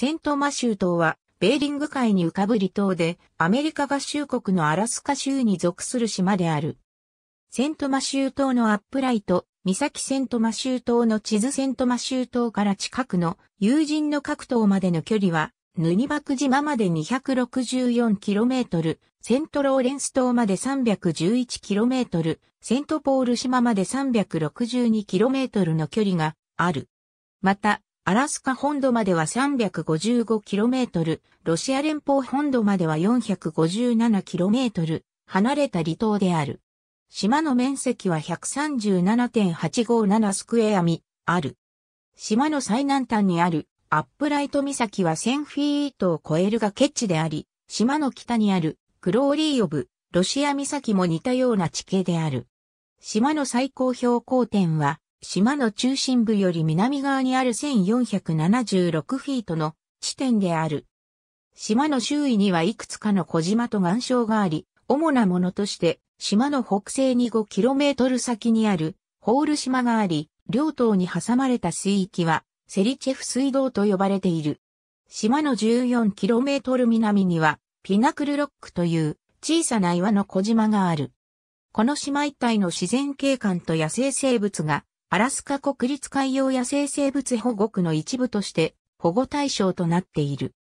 セントマシュ島は、ベーリング海に浮かぶ離島で、アメリカ合衆国のアラスカ州に属する島である。セントマシュ島のアップライト、三崎セントマシュ島の地図セントマシュ島から近くの友人の各島までの距離は、ヌニバク島まで 264km、セントローレンス島まで 311km、セントポール島まで 362km の距離がある。また、アラスカ本土までは 355km、ロシア連邦本土までは 457km 離れた離島である。島の面積は137.857スクエアミある。島の最南端にあるアップライト岬は1000フィートを超えるがケ地であり、島の北にあるグローリーオブ、ロシア岬も似たような地形である。島の最高標高点は島の中心部より南側にある1476フィートの地点である。島の周囲にはいくつかの小島と岩礁があり、主なものとして島の北西に 5km 先にあるホール島があり、両島に挟まれた水域はセリチェフ水道と呼ばれている。島の 14km 南にはピナクルロックという小さな岩の小島がある。この島一帯の自然景観と野生生物がアラスカ国立海洋野生生物保護区の一部として保護対象となっている。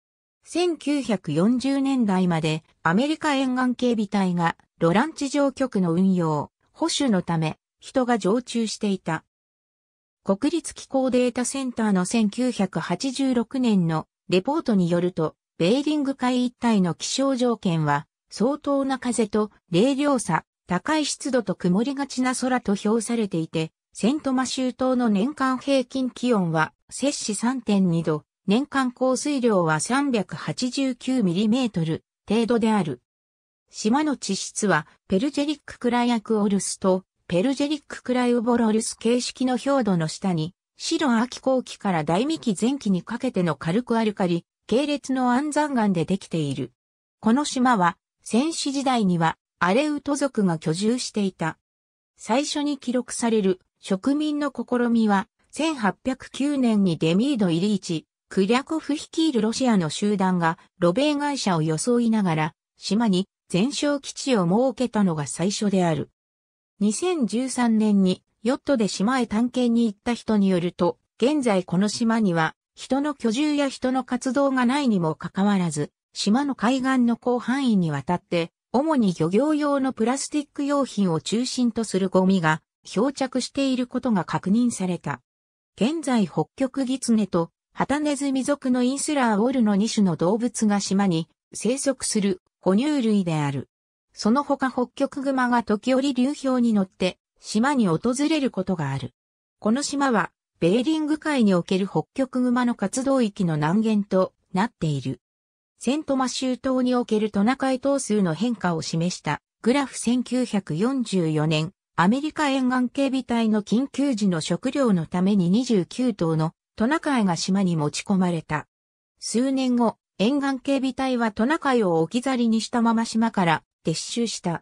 1940年代までアメリカ沿岸警備隊がロランチ上局の運用、保守のため人が常駐していた。国立気候データセンターの1986年のレポートによると、ベーリング海一帯の気象条件は相当な風と冷涼さ、高い湿度と曇りがちな空と評されていて、セントマ州島の年間平均気温は、摂氏3.2度、年間降水量は3 8 9トル程度である。島の地質は、ペルジェリッククライアクオルスと、ペルジェリッククライウボロルス形式の表土の下に、白秋後期から大未期前期にかけての軽くアルカリ、系列の安山岩でできている。この島は、戦死時代には、アレウト族が居住していた。最初に記録される植民の試みは、1809年にデミード・イリーチ、クリャコフ率いるロシアの集団が、ロベイ会社を装いながら、島に全焼基地を設けたのが最初である。2013年に、ヨットで島へ探検に行った人によると、現在この島には、人の居住や人の活動がないにもかかわらず、島の海岸の広範囲にわたって、主に漁業用のプラスティック用品を中心とするゴミが漂着していることが確認された。現在北極狐とハタネズミ属のインスラーウォルの2種の動物が島に生息する哺乳類である。その他北極熊が時折流氷に乗って島に訪れることがある。この島はベーリング海における北極熊の活動域の南限となっている。セントマ州島におけるトナカイ島数の変化を示したグラフ1944年アメリカ沿岸警備隊の緊急時の食料のために29頭のトナカイが島に持ち込まれた。数年後、沿岸警備隊はトナカイを置き去りにしたまま島から撤収した。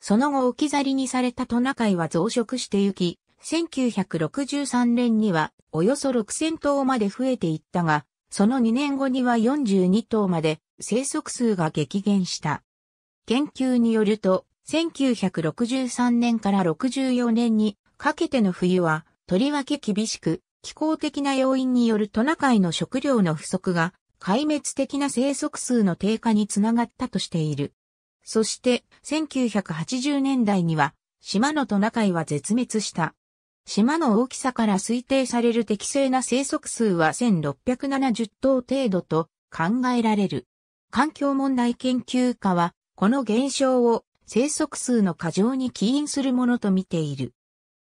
その後置き去りにされたトナカイは増殖してゆき、1963年にはおよそ6000頭まで増えていったが、その2年後には42頭まで生息数が激減した。研究によると、1963年から64年にかけての冬は、とりわけ厳しく、気候的な要因によるトナカイの食料の不足が、壊滅的な生息数の低下につながったとしている。そして、1980年代には、島のトナカイは絶滅した。島の大きさから推定される適正な生息数は1670頭程度と考えられる。環境問題研究家は、この現象を生息数の過剰に起因するものと見ている。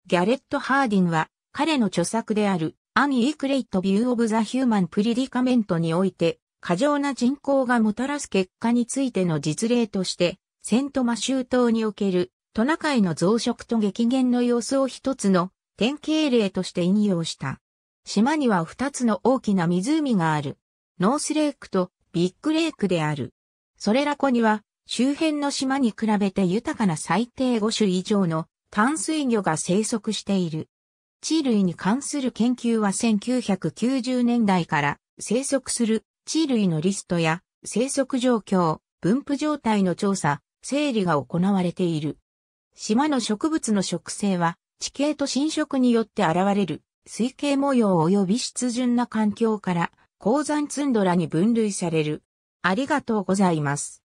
ギャレット・ハーディンは、彼の著作である、アン・イークレイト・ビュー・オブ・ザ・ヒューマン・プリディカメントにおいて、過剰な人口がもたらす結果についての実例として、セントマシュー島におけるトナカイの増殖と激減の様子を一つの典型例として引用した。島には二つの大きな湖がある。ノースレイクとビッグレイクである。それら湖には周辺の島に比べて豊かな最低5種以上の淡水魚が生息している。地類に関する研究は1990年代から生息する地類のリストや生息状況、分布状態の調査、整理が行われている。島の植物の植生は地形と侵食によって現れる水系模様及び湿潤な環境から鉱山ツンドラに分類される。ありがとうございます。